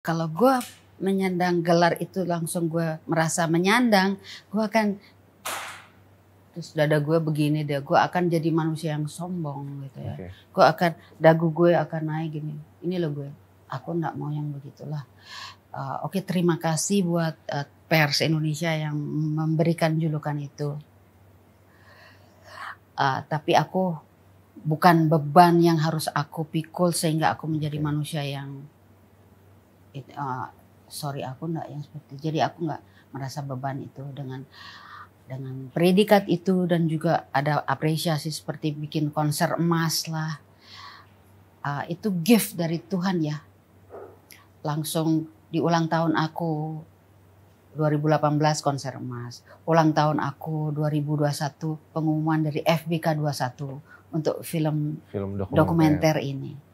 Kalau gue menyandang gelar itu langsung gue merasa menyandang, gue akan terus dada gue begini deh, gue akan jadi manusia yang sombong gitu ya. Okay. Gue akan dagu gue akan naik gini. Ini loh gue, aku nggak mau yang begitulah. Uh, Oke okay, terima kasih buat uh, pers Indonesia yang memberikan julukan itu. Uh, tapi aku bukan beban yang harus aku pikul sehingga aku menjadi okay. manusia yang it, uh, sorry aku nggak yang seperti jadi aku nggak merasa beban itu dengan dengan predikat itu dan juga ada apresiasi seperti bikin konser emas lah uh, itu gift dari Tuhan ya langsung di ulang tahun aku 2018 konser emas ulang tahun aku 2021 pengumuman dari FBK 21 untuk film film dokumenter, dokumenter ini